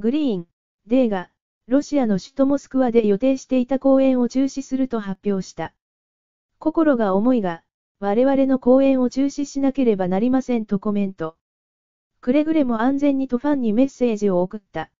グリーン、デーが、ロシアの首都モスクワで予定していた公演を中止すると発表した。心が重いが、我々の公演を中止しなければなりませんとコメント。くれぐれも安全にとファンにメッセージを送った。